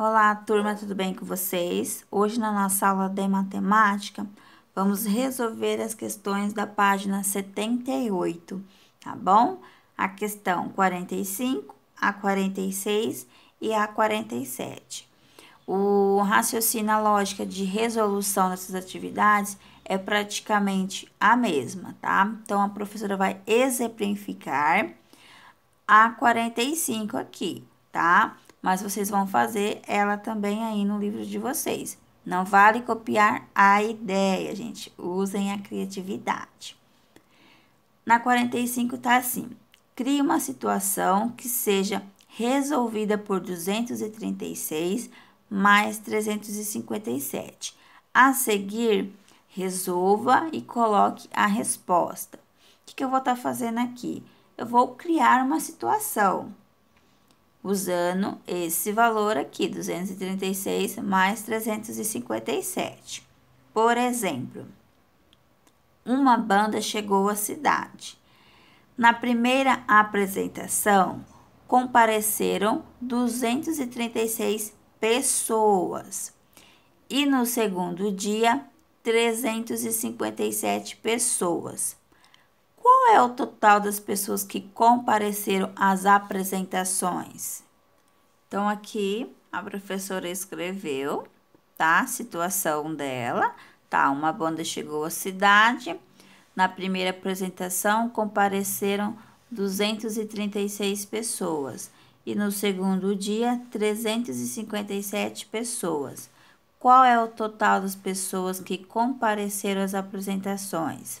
Olá, turma, tudo bem com vocês? Hoje na nossa aula de matemática, vamos resolver as questões da página 78, tá bom? A questão 45, a 46 e a 47. O raciocínio, a lógica de resolução dessas atividades é praticamente a mesma, tá? Então, a professora vai exemplificar a 45 aqui, tá? Tá? mas vocês vão fazer ela também aí no livro de vocês. Não vale copiar a ideia, gente. Usem a criatividade. Na 45 está assim: crie uma situação que seja resolvida por 236 mais 357. A seguir, resolva e coloque a resposta. O que, que eu vou estar tá fazendo aqui? Eu vou criar uma situação usando esse valor aqui, 236 mais 357. Por exemplo, uma banda chegou à cidade. Na primeira apresentação, compareceram 236 pessoas e no segundo dia, 357 pessoas é o total das pessoas que compareceram às apresentações? Então, aqui a professora escreveu, tá? A situação dela, tá? Uma banda chegou à cidade. Na primeira apresentação compareceram 236 pessoas e no segundo dia 357 pessoas. Qual é o total das pessoas que compareceram às apresentações?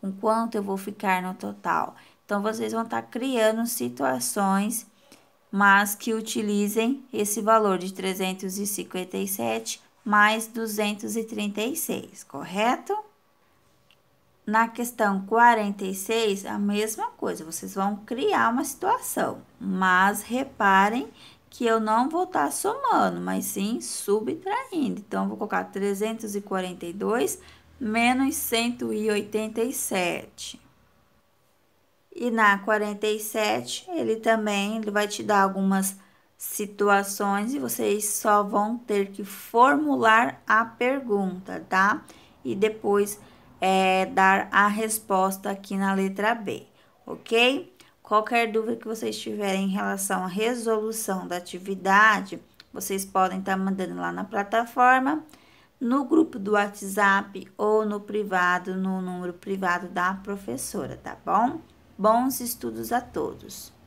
com quanto eu vou ficar no total. Então, vocês vão estar tá criando situações, mas que utilizem esse valor de 357 mais 236, correto? Na questão 46, a mesma coisa, vocês vão criar uma situação, mas reparem que eu não vou estar tá somando, mas sim subtraindo. Então, eu vou colocar 342 menos 187. E na 47, ele também vai te dar algumas situações e vocês só vão ter que formular a pergunta, tá? E depois é, dar a resposta aqui na letra B, ok? Qualquer dúvida que vocês tiverem em relação à resolução da atividade, vocês podem estar tá mandando lá na plataforma no grupo do WhatsApp ou no privado, no número privado da professora, tá bom? Bons estudos a todos!